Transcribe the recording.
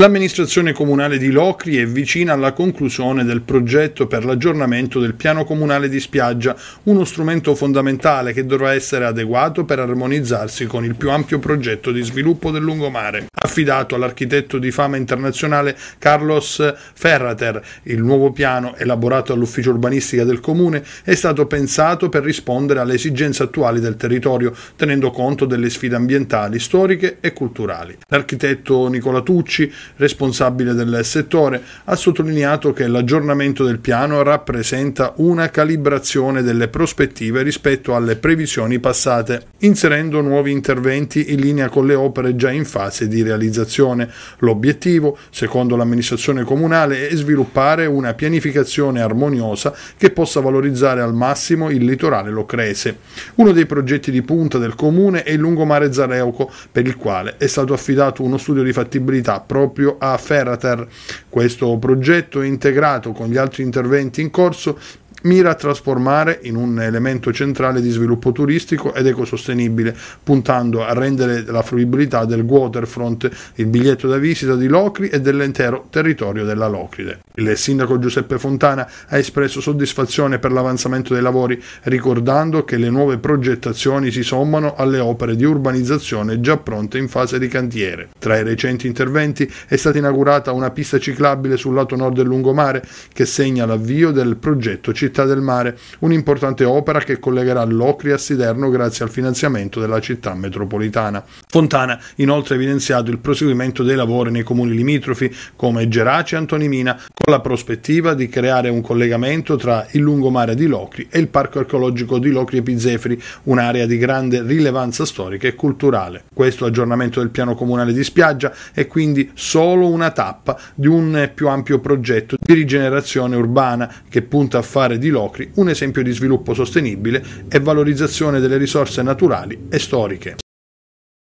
L'amministrazione comunale di Locri è vicina alla conclusione del progetto per l'aggiornamento del piano comunale di spiaggia, uno strumento fondamentale che dovrà essere adeguato per armonizzarsi con il più ampio progetto di sviluppo del lungomare, affidato all'architetto di fama internazionale Carlos Ferrater. Il nuovo piano, elaborato all'ufficio urbanistica del comune, è stato pensato per rispondere alle esigenze attuali del territorio, tenendo conto delle sfide ambientali, storiche e culturali. L'architetto Nicola Tucci responsabile del settore, ha sottolineato che l'aggiornamento del piano rappresenta una calibrazione delle prospettive rispetto alle previsioni passate, inserendo nuovi interventi in linea con le opere già in fase di realizzazione. L'obiettivo, secondo l'amministrazione comunale, è sviluppare una pianificazione armoniosa che possa valorizzare al massimo il litorale locrese. Uno dei progetti di punta del comune è il lungomare Zareuco, per il quale è stato affidato uno studio di fattibilità proprio proprio a Ferrater. Questo progetto integrato con gli altri interventi in corso mira a trasformare in un elemento centrale di sviluppo turistico ed ecosostenibile, puntando a rendere la fruibilità del waterfront il biglietto da visita di Locri e dell'intero territorio della Locride. Il sindaco Giuseppe Fontana ha espresso soddisfazione per l'avanzamento dei lavori, ricordando che le nuove progettazioni si sommano alle opere di urbanizzazione già pronte in fase di cantiere. Tra i recenti interventi è stata inaugurata una pista ciclabile sul lato nord del lungomare che segna l'avvio del progetto cittadino città del mare, un'importante opera che collegherà Locri a Siderno grazie al finanziamento della città metropolitana. Fontana inoltre ha evidenziato il proseguimento dei lavori nei comuni limitrofi come Gerace e Antonimina con la prospettiva di creare un collegamento tra il lungomare di Locri e il parco archeologico di Locri e Pizzefri, un'area di grande rilevanza storica e culturale. Questo aggiornamento del piano comunale di spiaggia è quindi solo una tappa di un più ampio progetto di rigenerazione urbana che punta a fare di Locri un esempio di sviluppo sostenibile e valorizzazione delle risorse naturali e storiche.